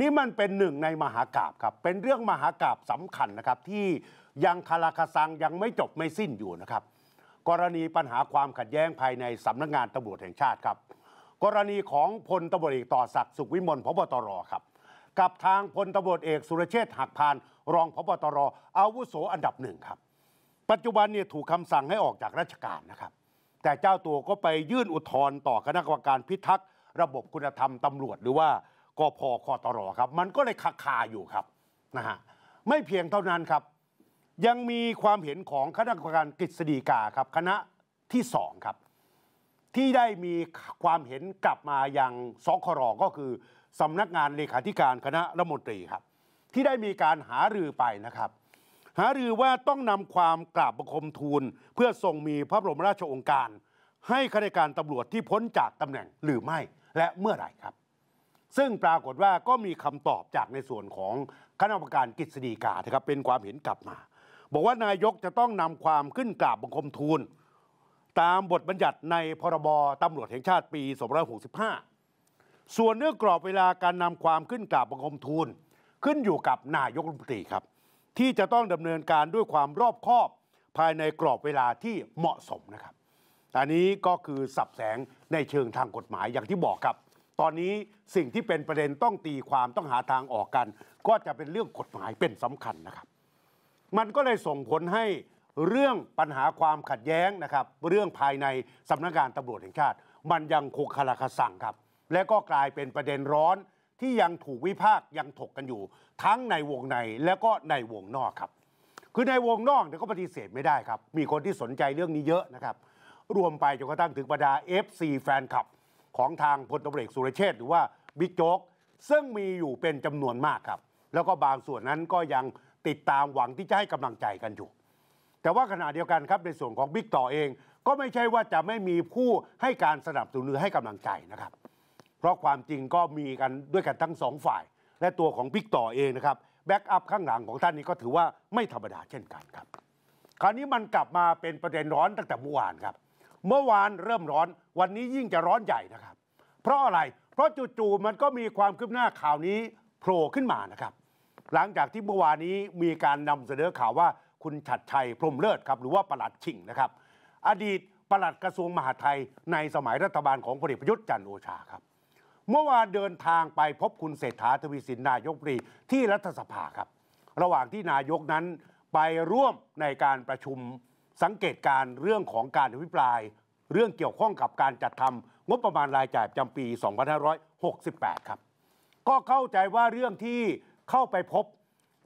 นี่มันเป็นหนึ่งในมหากราบครับ เป็นเรื่องมหากราบสำคัญนะครับที่ยังคาราคาซังยังไม่จบไม่สิ้นอยู่นะครับ กรณีปัญหาความขัดแย้งภายในสำนักงานตำรวจแห่งชาติครับกรณีของพลตบเอกต่อศักดิ์สุขวิมลพบตรครับกับทางพลตบเอกสุรเชษฐ์หักพานรองพบตร อาวุโสอันดับหนึ่งครับปัจจุบันเนี่ยถูกคำสั่งให้ออกจากราชการนะครับแต่เจ้าตัวก็ไปยื่นอุทธรณ์ต่อคณะกรรมการพิทักษ์ระบบคุณธรรมตำรวจหรือว่ากพคตรอครับมันก็เลยคาคาอยู่ครับนะฮะไม่เพียงเท่านั้นครับยังมีความเห็นของคณะกรรมการกฤษฎีกาครับคณะที่สองครับที่ได้มีความเห็นกลับมายังสครก็คือสำนักงานเลขาธิการคณะรัฐมนตรีครับ ที่ได้มีการหารือไปนะครับ หารือว่าต้องนำความกราบบังคมทูล เพื่อทรงมีพระบรมราชโองการ ให้ข้าราชการตำรวจที่พ้นจากตำแหน่งหรือไม่และเมื่อไหร่ครับซึ่งปรากฏว่าก็มีคำตอบจากในส่วนของคณะกรรมการกฤษฎีกานะครับเป็นความเห็นกลับมา บอกว่านายกจะต้องนำความขึ้นกราบบังคมทูลตามบทบัญญัติในพรบตำรวจแห่งชาติปี2565ส่วนเรื่องกรอบเวลาการนำความขึ้นกราบบังคมทูล ขึ้นอยู่กับนายกรัฐมนตรีครับที่จะต้องดำเนินการด้วยความรอบคอบภายในกรอบเวลาที่เหมาะสมนะครับอันนี้ก็คือสับแสงในเชิงทางกฎหมายอย่างที่บอกครับตอนนี้สิ่งที่เป็นประเด็นต้องตีความต้องหาทางออกกัน ก็จะเป็นเรื่องกฎหมายเป็นสำคัญนะครับมันก็เลยส่งผลให้เรื่องปัญหาความขัดแย้งนะครับเรื่องภายในสำนักงานตำรวจแห่งชาติ มันยังคงคลาคสั่งครับและก็กลายเป็นประเด็นร้อนที่ยังถูกวิพากษ์ยังถกกันอยู่ ทั้งในวงในและก็ในวงนอกครับคือในวงนอกเนี่ยก็ปฏิเสธไม่ได้ครับ มีคนที่สนใจเรื่องนี้เยอะนะครับรวมไปจนกระทั่งถึงบรรดา FC แฟนคลับของทางพลตำเวจสุรเชษหรือว่าบิ๊กโจ๊กซึ่งมีอยู่เป็นจำนวนมากครับแล้วก็บางส่วนนั้นก็ยังติดตามหวังที่จะให้กำลังใจกันอยู่แต่ว่าขณะเดียวกันครับในส่วนของบิ๊กต่อเองก็ไม่ใช่ว่าจะไม่มีผู้ให้การสนับสนุนหรือให้กำลังใจนะครับเพราะความจริงก็มีกันด้วยกันทั้งสองฝ่ายและตัวของบิ๊กต่อเองนะครับแบ็กอัพข้างหลังของท่านนี้ก็ถือว่าไม่ธรรมดาเช่นกัน ครับคราวนี้มันกลับมาเป็นประเด็นร้อนตั้งแต่เมื่อวานครับเมื่อวานเริ่มร้อนวันนี้ยิ่งจะร้อนใหญ่นะครับ เพราะอะไรเพราะจู่ๆมันก็มีความคืบหน้าข่าวนี้โผล่ขึ้นมานะครับหลังจากที่เมื่อวานนี้มีการนำเสนอข่าวว่าคุณฉัดชัยพรมเลิศครับหรือว่าประหลัดชิงนะครับ อดีตประหลัดกระทรวงมหาดไทยในสมัยรัฐบาลของพลเอกประยุทธ์จันทร์โอชาครับเมื่อวานเดินทางไปพบคุณเศรษฐาทวีสินนายกรีที่รัฐสภาครับ ระหว่างที่นายกนั้นไปร่วมในการประชุมสังเกตการเรื่องของการอภิปราย เรื่องเกี่ยวข้องกับการจัดทำงบประมาณรายจ่ายประจำปี 2568 ครับ ก็เข้าใจว่าเรื่องที่เข้าไปพบ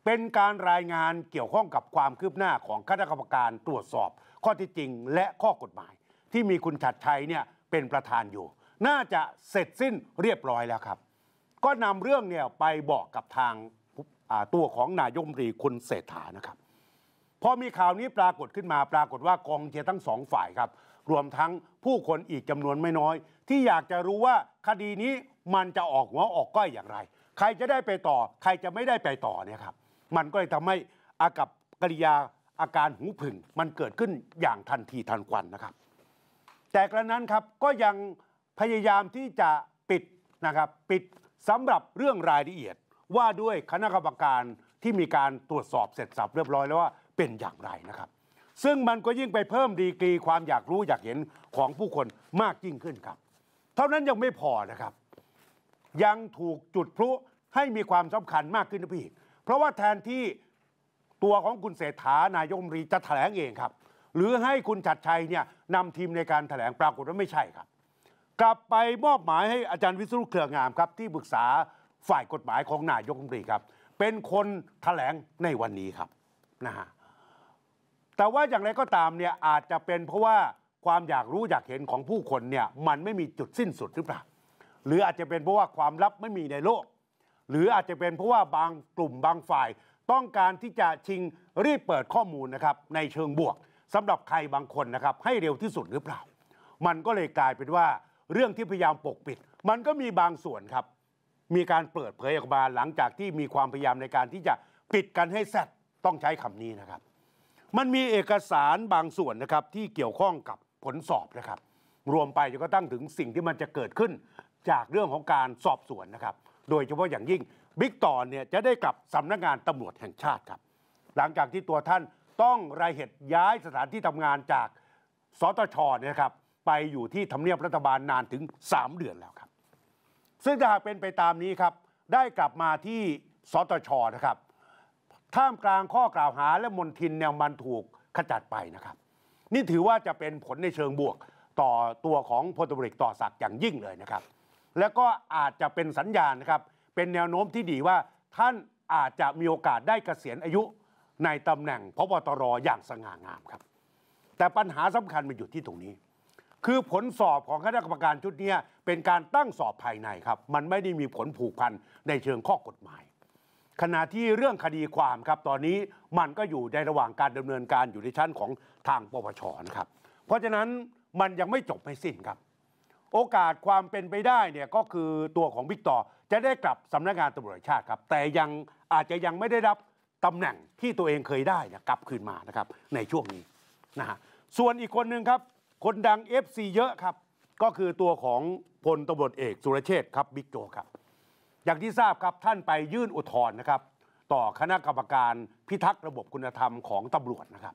เป็นการรายงานเกี่ยวข้องกับความคืบหน้าของคณะกรรมการตรวจสอบข้อที่จริง และข้อกฎหมาย ที่มีคุณชัดชัยเนี่ยเป็นประธานอยู่ น่าจะเสร็จสิ้นเรียบร้อยแล้วครับก็นำเรื่องเนี่ยไปบอกกับทางตัวของนายมรีคุณเศรษฐานะครับพอมีข่าวนี้ปรากฏขึ้นมาปรากฏว่ากองเชียร์ทั้งสองฝ่ายครับรวมทั้งผู้คนอีกจำนวนไม่น้อย ที่อยากจะรู้ว่าคดีนี้มันจะออกหัวออกก้อยอย่างไร ใครจะได้ไปต่อ ใครจะไม่ได้ไปต่อเนี่ยครับมันก็เลยทำให้อากับกิริยาอาการหูผึ่งมันเกิดขึ้นอย่างทันทีทันควันนะครับ แต่กระนั้นครับก็ยังพยายามที่จะปิดนะครับปิดสำหรับเรื่องรายละเอียดว่าด้วยคณะกรรมการที่มีการตรวจสอบเสร็จสับเรียบร้อยแล้วว่าเป็นอย่างไรนะครับ ซึ่งมันก็ยิ่งไปเพิ่มดีกรีความอยากรู้อยากเห็นของผู้คนมากยิ่งขึ้นครับ เท่านั้นยังไม่พอนะครับ ยังถูกจุดพลุให้มีความสำคัญมากขึ้นนะพี่เพราะว่าแทนที่ตัวของคุณเศรษฐานายกมรีจะแถลงเองครับ หรือให้คุณจัดชัยเนี่ยนำทีมในการแถลงปรากฏว่าไม่ใช่ครับ กลับไปมอบหมายให้อาจารย์วิศรุเครืองามครับ ที่ปรึกษาฝ่ายกฎหมายของนายกรัฐมนตรีครับ เป็นคนแถลงในวันนี้ครับนะฮะแต่ว่าอย่างไรก็ตามเนี่ยอาจจะเป็นเพราะว่าความอยากรู้อยากเห็นของผู้คนเนี่ย มันไม่มีจุดสิ้นสุดหรือเปล่า หรืออาจจะเป็นเพราะว่าความลับไม่มีในโลก หรืออาจจะเป็นเพราะว่าบางกลุ่มบางฝ่าย ต้องการที่จะชิงรีบเปิดข้อมูลนะครับ ในเชิงบวก สำหรับใครบางคนนะครับ ให้เร็วที่สุดหรือเปล่า มันก็เลยกลายเป็นว่าเรื่องที่พยายามปกปิด มันก็มีบางส่วนครับ มีการเปิดเผยออกมาหลังจากที่มีความพยายามในการที่จะปิดกันให้แซดต้องใช้คำนี้นะครับมันมีเอกสารบางส่วนนะครับที่เกี่ยวข้องกับผลสอบนะครับ รวมไปจนกระทั่งถึงสิ่งที่มันจะเกิดขึ้นจากเรื่องของการสอบสวนนะครับ โดยเฉพาะอย่างยิ่ง บิ๊กต่อเนี่ยจะได้กับสำนักงานตำรวจแห่งชาติครับหลังจากที่ตัวท่านต้องรายเหตุย้ายสถานที่ทำงานจาก สตชนะครับ ไปอยู่ที่ทำเนียบรัฐบาลนานถึง 3 เดือนแล้วครับ ซึ่งถ้าหากเป็นไปตามนี้ครับ ได้กลับมาที่สตชนะครับท่ามกลางข้อกล่าวหาและมนทินแนวมันถูกขจัดไปนะครับ นี่ถือว่าจะเป็นผลในเชิงบวกต่อตัวของพลตบริกต่อศักดิ์อย่างยิ่งเลยนะครับ แล้วก็อาจจะเป็นสัญญาณนะครับเป็นแนวโน้มที่ดีว่าท่านอาจจะมีโอกาสได้เกษียณอายุในตำแหน่งพบตรอย่างสง่างามครับ แต่ปัญหาสำคัญมันอยู่ที่ตรงนี้ คือผลสอบของคณะกรรมการชุดนี้เป็นการตั้งสอบภายในครับมันไม่ได้มีผลผูกพันในเชิงข้อกฎหมายขณะที่เรื่องคดีความครับตอนนี้มันก็อยู่ในระหว่างการดำเนินการอยู่ในชั้นของทางปปชนะครับเพราะฉะนั้นมันยังไม่จบไม่สิ้นครับโอกาสความเป็นไปได้เนี่ยก็คือตัวของบิ๊กต่อจะได้กลับสำนักงานตำรวจชาติครับแต่ยังอาจจะยังไม่ได้รับตำแหน่งที่ตัวเองเคยได้เนี่ยกลับคืนมานะครับในช่วงนี้นะฮะส่วนอีกคนหนึ่งครับคนดัง FC เยอะครับก็คือตัวของพลตำรวจเอกสุรเชษฐ์ครับบิ๊กโจครับอย่างที่ทราบครับท่านไปยื่นอุทธรณ์นะครับต่อคณะกรรมการพิทักษ์ระบบคุณธรรมของตำรวจนะครับ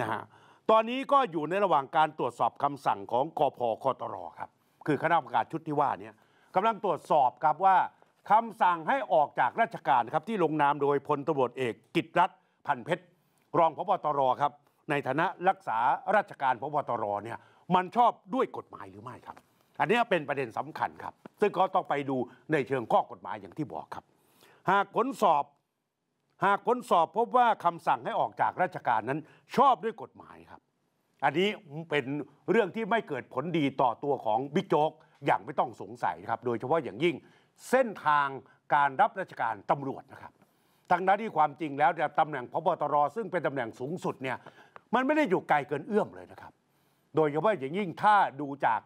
นะฮะตอนนี้ก็อยู่ในระหว่างการตรวจสอบคำสั่งของกอพคอตรครับคือคณะกรรมการชุดที่ว่านี้กำลังตรวจสอบครับว่าคำสั่งให้ออกจากราชการครับที่ลงนามโดยพลตำรวจเอกกิตรัตน์พันเพชรรองพบตรครับในฐานะรักษาราชการพบตรเนี่ยมันชอบด้วยกฎหมายหรือไม่ครับอันนี้เป็นประเด็นสำคัญครับ ซึ่งก็ต้องไปดูในเชิงข้อกฎหมายอย่างที่บอกครับ หากผลสอบ หากผลสอบพบว่าคำสั่งให้ออกจากราชการนั้นชอบด้วยกฎหมายครับ อันนี้เป็นเรื่องที่ไม่เกิดผลดีต่อตัวของบิ๊กโจ๊กอย่างไม่ต้องสงสัยครับ โดยเฉพาะอย่างยิ่งเส้นทางการรับราชการตำรวจนะครับทั้งนั้นที่ความจริงแล้วตำแหน่งพบตรซึ่งเป็นตำแหน่งสูงสุดเนี่ยมันไม่ได้อยู่ไกลเกินเอื้อมเลยนะครับ โดยเฉพาะอย่างยิ่งถ้าดูจาก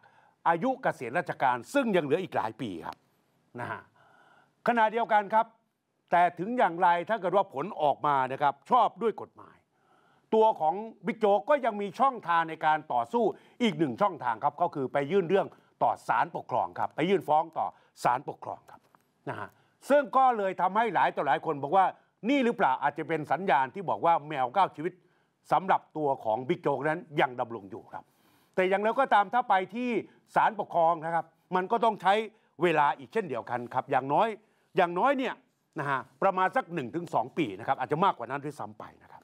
อายุกเกษียณราชการซึ่งยังเหลืออีกหลายปีครับนะฮะขณะเดียวกันครับ แต่ถึงอย่างไรถ้าเกิดว่าผลออกมานะครับชอบด้วยกฎหมาย ตัวของบิ๊กโจก็ยังมีช่องทางในการต่อสู้อีกหนึ่งช่องทางครับก็คือไปยื่นเรื่องต่อศาลปกครองครับไปยื่นฟ้องต่อศาลปกครองครับนะฮะซึ่งก็เลยทำให้หลายต่อหลายคนบอกว่านี่หรือเปล่าอาจจะเป็นสัญญาณที่บอกว่าแมวเก้าชีวิต สำหรับตัวของบิ๊กโจกนั้นยังดำรงอยู่ครับแต่อย่างไรก็ตามถ้าไปที่ศาลปกครองนะครับมันก็ต้องใช้เวลาอีกเช่นเดียวกันครับอย่างน้อยอย่างน้อยเนี่ยนะฮะประมาณสัก 1-2 ปีนะครับอาจจะมากกว่านั้นด้วยซ้ำไปนะครับ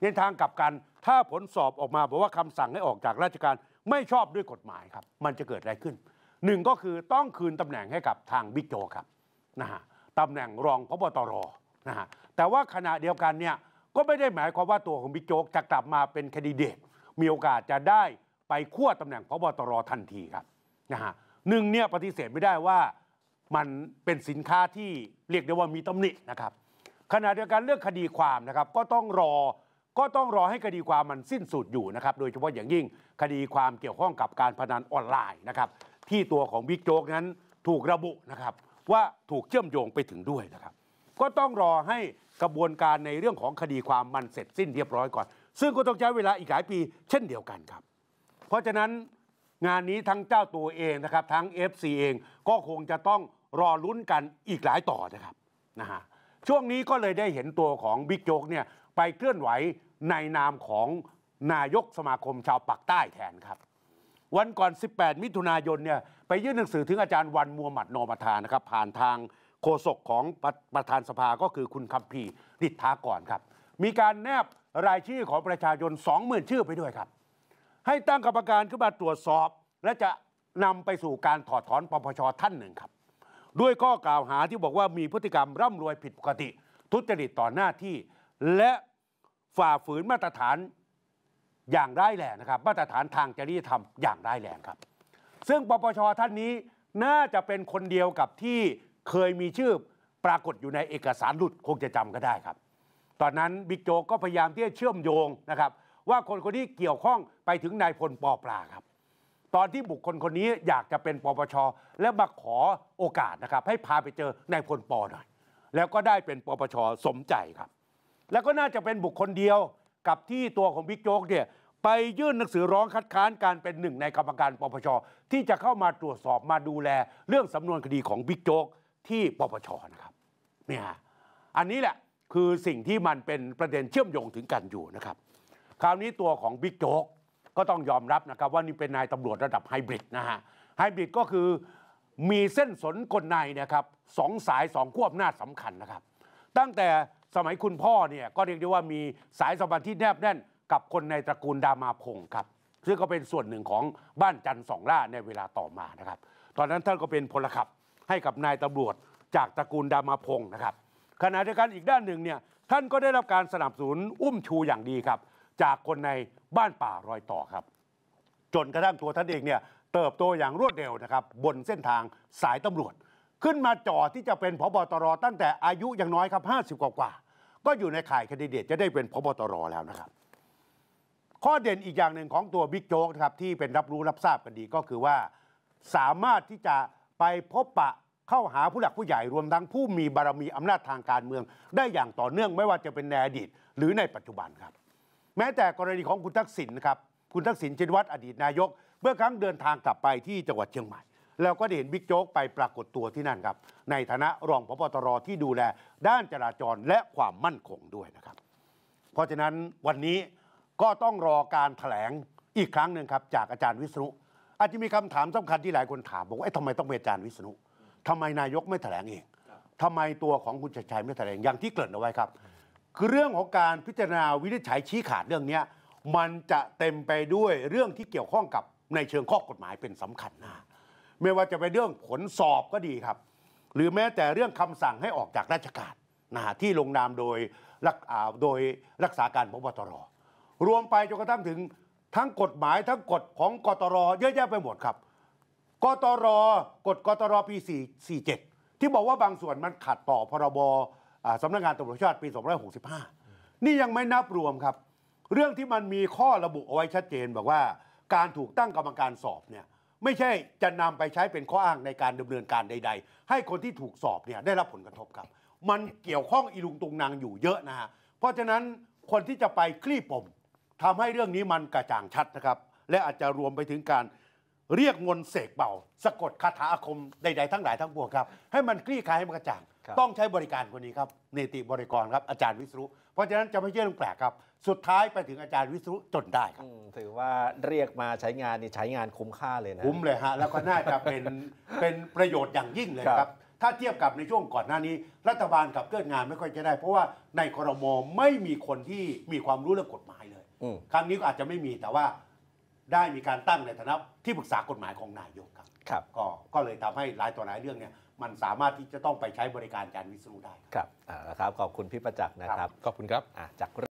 ในทางกลับกันถ้าผลสอบออกมาบอกว่าคำสั่งให้ออกจากราชการไม่ชอบด้วยกฎหมายครับมันจะเกิดอะไรขึ้นหนึ่งก็คือต้องคืนตำแหน่งให้กับทางบิ๊กโจครับนะฮะตำแหน่งรองพบตรนะฮะแต่ว่าขณะเดียวกันเนี่ยก็ไม่ได้หมายความว่าตัวของบิ๊กโจจะกลับมาเป็นคดีเดตมีโอกาสจะได้ไปขั้วตำแหน่งพบตรทันทีครับนะฮะหนึ่งเนี่ยปฏิเสธไม่ได้ว่ามันเป็นสินค้าที่เรียกได้ว่ามีตำหนินะครับขณะเดียวกันเรื่องคดีความนะครับก็ต้องรอก็ต้องรอให้คดีความมันสิ้นสุดอยู่นะครับโดยเฉพาะอย่างยิ่งคดีความเกี่ยวข้องกับการพนันออนไลน์นะครับที่ตัวของบิ๊กโจ๊กนั้นถูกระบุนะครับว่าถูกเชื่อมโยงไปถึงด้วยนะครับก็ต้องรอให้กระบวนการในเรื่องของคดีความมันเสร็จสิ้นเรียบร้อยก่อน ซึ่งก็ต้องใช้เวลาอีกหลายปีเช่นเดียวกันครับเพราะฉะนั้นงานนี้ทั้งเจ้าตัวเองนะครับ ทั้ง FC เองก็คงจะต้องรอลุ้นกันอีกหลายต่อนะครับนะฮะช่วงนี้ก็เลยได้เห็นตัวของบิ๊กโจ๊กเนี่ยไปเคลื่อนไหวในนามของนายกสมาคมชาวปากใต้แทนครับ วันก่อน 18 มิถุนายนเนี่ยไปยื่นหนังสือถึงอาจารย์วันมัวหมัดนอมทานนะครับผ่านทางโฆษกของปประธานสภาก็คือคุณคำพีดิษฐาก่อนครับ มีการแนบรายชื่อของประชาชน20,000ชื่อไปด้วยครับให้ตั้งกรรมการขึ้นมาตรวจสอบ และจะนำไปสู่การถอดถอนปปชท่านหนึ่งครับ ด้วยข้อกล่าวหาที่บอกว่ามีพฤติกรรมร่ำรวยผิดปกติ ทุจริตต่อหน้าที่ และฝ่าฝืนมาตรฐานอย่างไร้แรงนะครับ มาตรฐานทางจริยธรรมอย่างไร้แรงครับ ซึ่งปปชท่านนี้น่าจะเป็นคนเดียวกับที่เคยมีชื่อปรากฏอยู่ในเอกสารหลุดคงจะจำก็ได้ครับ ตอนนั้นบิ๊กโจก็พยายามที่จะเชื่อมโยงนะครับว่าคนคนนี้เกี่ยวข้องไปถึงนายพลปอปลาครับ ตอนที่บุคคลคนนี้อยากจะเป็นปปชและมาขอโอกาสนะครับ ให้พาไปเจอนายพลปอหน่อยแล้วก็ได้เป็นปปชสมใจครับ แล้วก็น่าจะเป็นบุคคลเดียวกับที่ตัวของบิ๊กโจ๊กเนี่ย ไปยื่นหนังสือร้องคัดค้านการเป็นหนึ่ง ในกรรมการปปชที่จะเข้ามาตรวจสอบมาดูแล เรื่องสำนวนคดีของบิ๊กโจ๊กที่ปปชนะครับเนี่ยอันนี้แหละคือสิ่งที่มันเป็นประเด็นเชื่อมโยงถึงกันอยู่นะครับคราวนี้ตัวของบิ๊กโจ๊กก็ต้องยอมรับนะครับว่านี่เป็นนายตำรวจระดับไฮบริดนะฮะไฮบริดก็คือมีเส้นสนกลในนะครับสองสายสองขั้วอำนาจสำคัญนะครับ ตั้งแต่สมัยคุณพ่อเนี่ยก็เรียกได้ว่ามีสายสัมพันธ์ที่แนบแน่นกับคนในตระกูลดามาพงครับ ซึ่งก็เป็นส่วนหนึ่งของบ้านจันทร์สองล่าในเวลาต่อมานะครับ ตอนนั้นท่านก็เป็นพลขับให้กับนายตำรวจจากตระกูลดามาพงนะครับ ขณะเดียวกันอีกด้านหนึ่งเนี่ยท่านก็ได้รับการสนับสนุนอุ้มชูอย่างดีครับจากคนในบ้านป่ารอยต่อครับ จนกระทั่งตัวท่านเองเนี่ยเติบโตอย่างรวดเร็วนะครับ บนเส้นทางสายตำรวจ ขึ้นมาจ่อที่จะเป็นพบตรตั้งแต่อายุยังน้อยครับ50กว่ากว่าก็อยู่ในข่ายคดีเดตจะได้เป็นพบตรแล้วนะครับ ข้อเด่นอีกอย่างหนึ่งของตัวบิ๊กโจ๊กนะครับที่เป็นรับรู้รับทราบกันดีก็คือว่าสามารถที่จะไปพบปะเข้าหาผู้หลักผู้ใหญ่รวมทั้งผู้มีบารมีอำนาจทางการเมืองได้อย่างต่อเนื่องไม่ว่าจะเป็นในอดีตหรือในปัจจุบันครับแม้แต่กรณีของคุณทักษิณนะครับ คุณทักษิณชินวัตรอดีตนายก เมื่อครั้งเดินทางกลับไปที่จังหวัดเชียงใหม่เราก็ได้เห็นบิ๊กโจ๊ก ไปปรากฏตัวที่นั่นครับ ในฐานะรองพบตรที่ดูแลด้านจราจรและความมั่นคงด้วยนะครับ เพราะฉะนั้นวันนี้ก็ต้องรอการถแถลงอีกครั้งหนึ่งครับ จากอาจารย์วิษณุอาจจะมีคำถามสำคัญที่หลายคนถามบอกว่าทำไมต้องเป็นอาจารย์วิษณุทำไมนายกไม่ถแถลงเองทำไมตัวของคุณชัยชัยไม่ถแถลงอย่างที่เกิดเอาไว้ครับคือเรื่องของการพิจารณาวินิจฉัยชี้ขาดเรื่องนี้มันจะเต็มไปด้วยเรื่องที่เกี่ยวข้องกับในเชิงข้อกฎหมายเป็นสำคัญนะไม่ว่าจะเป็นเรื่องผลสอบก็ดีครับ หรือแม้แต่เรื่องคำสั่งให้ออกจากราชการนะที่ลงนามโดยรักโดยรักษาการพบตรรวมไปจนกระทั่งถึงทั้งกฎหมายทั้งกฎของกตรเยอะแยะไปหมดครับกตรกฎกตรปี447ที่บอกว่าบางส่วนมันขัดต่อพรบสำนักงานตำรวจชาติปี2565นี่ยังไม่นับรวมครับ เรื่องที่มันมีข้อระบุเอาไว้ชัดเจนบอกว่าการถูกตั้งกรรมการสอบเนี่ยไม่ใช่จะนำไปใช้เป็นข้ออ้างในการดำเนินการใด ๆ ให้คนที่ถูกสอบเนี่ยได้รับผลกระทบครับ มันเกี่ยวข้องอีลุงตุงนางอยู่เยอะนะฮะเพราะฉะนั้นคนที่จะไปคลี่ปมทำให้เรื่องนี้มันกระจ่างชัดนะครับและอาจจะรวมไปถึงการเรียกมนเสกเป่าสะกดคาถาอาคมใดๆ ทั้งหลายทั้งปวงครับ ให้มันคลี่คลายให้มันกระจ่างต้องใช้บริการคนนี้ครับเนติบริกรครับอาจารย์วิศรุเพราะฉะนั้นจะไม่เช่เรื่องแปลกครับ สุดท้ายไปถึงอาจารย์วิศรุจนได้ครับถือว่าเรียกมาใช้งานนี่ใช้งานคุ้มค่าเลยนะคุ้มเลยฮะแล้วก็น่าจะเป็นเป็นประโยชน์อย่างยิ่งเลยครัรบถ้าเทียบกับในช่วงก่อนหน้านี้ รัฐบาลกับเกิดงานไม่ค่อยจะได้ เพราะว่าในครมไม่มีคนที่มีความรู้เรื่องกฎหมายเลย ครั้งนี้ก็อาจจะไม่มีแต่ว่าได้มีการตั้งในฐานะที่ปรึกษากฎหมายของนายกครับครับก็ก็เลยทำให้หลายต่อหลายเรื่องเนี่ยมันสามารถที่จะต้องไปใช้บริการการวิศนุได้ครับอ่าครับ ขอบคุณพี่ประจักษ์นะครับ ขอบคุณครับจาก